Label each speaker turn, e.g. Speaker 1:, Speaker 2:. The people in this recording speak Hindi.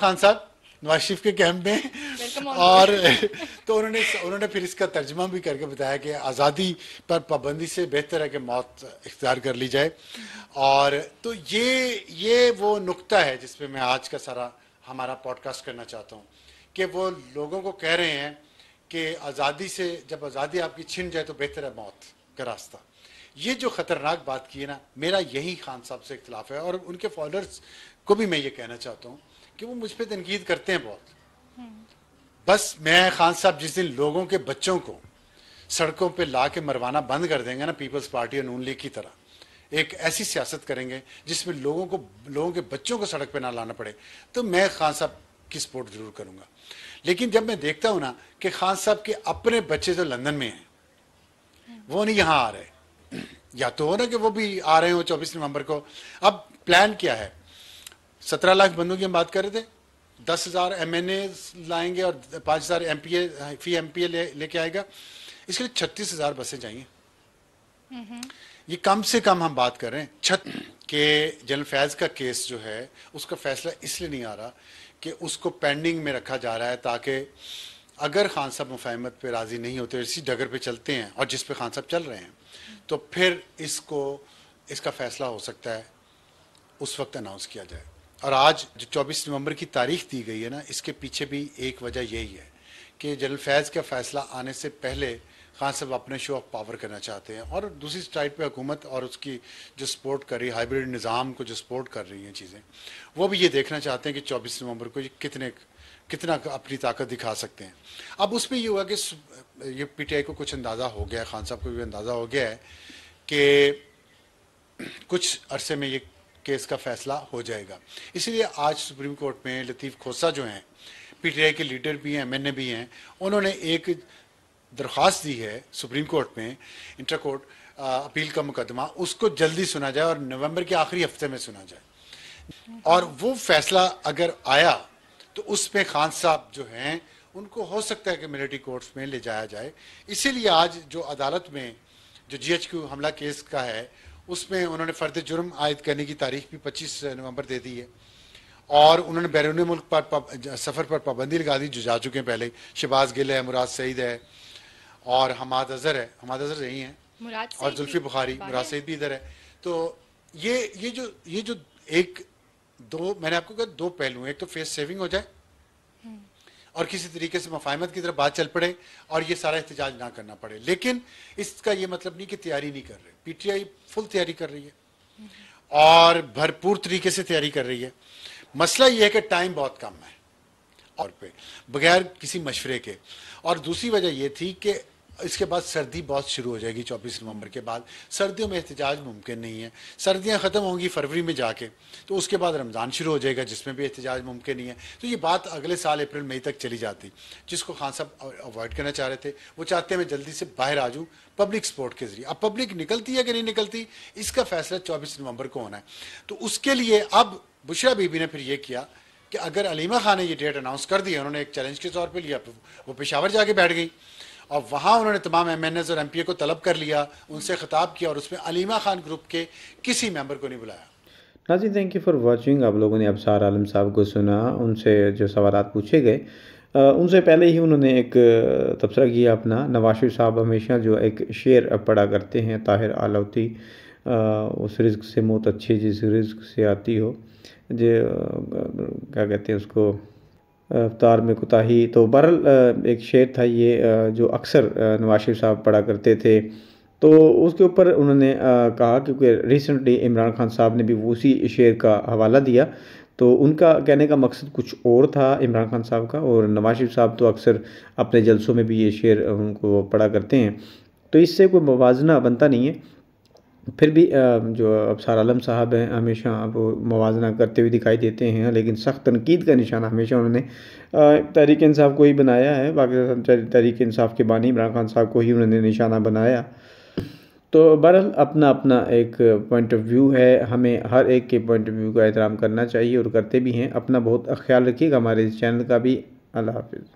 Speaker 1: खान साहब नवाज शरीफ के कैंप में और तो उन्होंने उन्होंने फिर इसका तर्जमा भी करके बताया कि आज़ादी पर पाबंदी से बेहतर है कि मौत इख्तियार कर ली जाए और तो ये ये वो नुक्ता है जिसपे मैं आज का सारा हमारा पॉडकास्ट करना चाहता हूँ कि वो लोगों को कह रहे हैं कि आज़ादी से जब आज़ादी आपकी छिन जाए तो बेहतर है मौत का रास्ता ये जो ख़तरनाक बात की है ना मेरा यही खान साहब से इख्तलाफ है और उनके फॉलोअर्स को भी मैं ये कहना चाहता हूँ कि वो मुझ पर तनकीद करते हैं बहुत हम्म। बस मैं खान साहब जिस दिन लोगों के बच्चों को सड़कों पर ला के मरवाना बंद कर देंगे ना पीपल्स पार्टी और नून लीग की तरह एक ऐसी सियासत करेंगे जिसमें लोगों को लोगों के बच्चों को सड़क पर ना लाना पड़े तो मैं खान साहब की सपोर्ट ज़रूर करूँगा लेकिन जब मैं देखता हूँ ना कि खान साहब के अपने बच्चे तो लंदन में हैं हम्म। वो नहीं यहाँ आ रहे या तो हो ना कि वो भी आ रहे हो चौबीस नवंबर को अब प्लान क्या है सत्रह लाख बंदों की हम बात कर रहे थे दस हज़ार एम एन ए लाएंगे और पाँच हज़ार M P A fee M P A लेके ले आएगा इसके लिए छत्तीस हज़ार बसें चाहिए ये कम से कम हम बात कर रहे हैं छत के जनरल फैज का केस जो है उसका फैसला इसलिए नहीं आ रहा कि उसको पेंडिंग में रखा जा रहा है ताकि अगर खान साहब मुफाहमत पे राज़ी नहीं होते इसी डगर पे चलते हैं और जिस पे खान साहब चल रहे हैं तो फिर इसको इसका फैसला हो सकता है उस वक्त अनाउंस किया जाए और आज जो चौबीस नवम्बर की तारीख दी गई है ना इसके पीछे भी एक वजह यही है कि जनरल फैज़ का फैसला आने से पहले खान साहब अपने शो ऑफ पावर करना चाहते हैं और दूसरी साइड पे हुकूमत और उसकी जो सपोर्ट कर रही है हाइब्रिड निज़ाम को जो सपोर्ट कर रही हैं चीज़ें वो भी ये देखना चाहते हैं कि चौबीस नवंबर को ये कितने कितना अपनी ताकत दिखा सकते हैं अब उसमें ये हुआ कि ये पीटीआई को कुछ अंदाज़ा हो गया है खान साहब को भी अंदाज़ा हो गया है कि कुछ अरसे में ये केस का फैसला हो जाएगा इसीलिए आज सुप्रीम कोर्ट में लतीफ़ खोसा जो हैं पीटीआई के लीडर भी हैं एमएनए भी हैं उन्होंने एक दरख्वास्त दी है सुप्रीम कोर्ट में इंटर कोर्ट अपील का मुकदमा उसको जल्दी सुना जाए और नवंबर के आखिरी हफ्ते में सुना जाए और वो फैसला अगर आया तो उस पर खान साहब जो हैं उनको हो सकता है कि मिलिट्री कोर्ट्स में ले जाया जाए इसीलिए आज जो अदालत में जो जीएचक्यू हमला केस का है उसमें उन्होंने फर्द जुर्म आयद करने की तारीख भी 25 नवंबर दे दी है और उन्होंने बैरून मुल्क पर सफ़र पर पाबंदी लगा दी जो जा चुके हैं पहले शबाज गिल है मुराद सईद है और हमाद अजहर है हमाद अजहर यही
Speaker 2: है और जुल्फी बुखारी मुराद
Speaker 1: सईद भी इधर है तो ये ये जो ये जो एक दो मैंने आपको कहा दो पहलू हैं एक तो फेस सेविंग हो जाए और किसी तरीके से मफाहमत की तरफ बात चल पड़े और ये सारा एहतजाज ना करना पड़े लेकिन इसका ये मतलब नहीं कि तैयारी नहीं कर रहे पीटीआई फुल तैयारी कर रही है और भरपूर तरीके से तैयारी कर रही है मसला ये है कि टाइम बहुत कम है और पे बगैर किसी मशवरे के और दूसरी वजह यह थी कि इसके बाद सर्दी बहुत शुरू हो जाएगी 24 नवंबर के बाद सर्दियों में एहतजाज मुमकिन नहीं है सर्दियां ख़त्म होंगी फरवरी में जाके तो उसके बाद रमज़ान शुरू हो जाएगा जिसमें भी एहतजाज मुमकिन नहीं है तो ये बात अगले साल अप्रैल मई तक चली जाती जिसको खान साहब अवॉइड करना चाह रहे थे वो चाहते हैं मैं जल्दी से बाहर आ जाऊँ पब्लिक स्पोर्ट के जरिए अब पब्लिक निकलती है कि नहीं निकलती इसका फैसला चौबीस नवंबर को होना है तो उसके लिए अब बुशरा बीबी ने फिर ये किया कि अगर अलीमा खान ने यह डेट अनाउंस कर दी उन्होंने एक चैलेंज के तौर पर लिया वो पेशावर जाके बैठ गई और वहाँ उन्होंने तमाम एम एन एस और एम पी ए को तलब कर लिया उनसे खिताब किया और उसमें अलीमा खान ग्रुप के किसी मेम्बर को नहीं बुलाया
Speaker 2: नाजी थैंक यू फॉर वॉचिंग आप लोगों ने अबसार आलम साहब को सुना उनसे जो सवाल पूछे गए उनसे पहले ही उन्होंने एक तबसरा किया अपना नवाशिफ साहब हमेशा जो एक शेर पढ़ा करते हैं ताहिर आलौती उस रिज्क से मौत अच्छी जिस रिज्क से आती हो जो क्या कहते हैं उसको अवतार में कोताही तो बहरल एक शेर था ये जो अक्सर नवाज शरीफ साहब पढ़ा करते थे तो उसके ऊपर उन्होंने कहा क्योंकि रिसेंटली इमरान खान साहब ने भी उसी शेर का हवाला दिया तो उनका कहने का मकसद कुछ और था इमरान खान साहब का और नवाज शरीफ साहब तो अक्सर अपने जलसों में भी ये शेर उनको पढ़ा करते हैं तो इससे कोई मुवजना बनता नहीं है फिर भी जो अबसार आलम साहब हैं हमेशा अब मुजना करते हुए दिखाई देते हैं लेकिन सख्त तनकीद का निशाना हमेशा उन्होंने तहरीक इंसाफ को ही बनाया है पाकिस्तान तहरीक इंसाफ के बानी इमरान खान साहब को ही उन्होंने निशाना बनाया तो बहरहाल अपना अपना एक पॉइंट ऑफ व्यू है हमें हर एक के पॉइंट ऑफ व्यू का एहतराम करना चाहिए और करते भी हैं अपना बहुत ख्याल रखिएगा हमारे इस चैनल का भी अल्लाह हाफ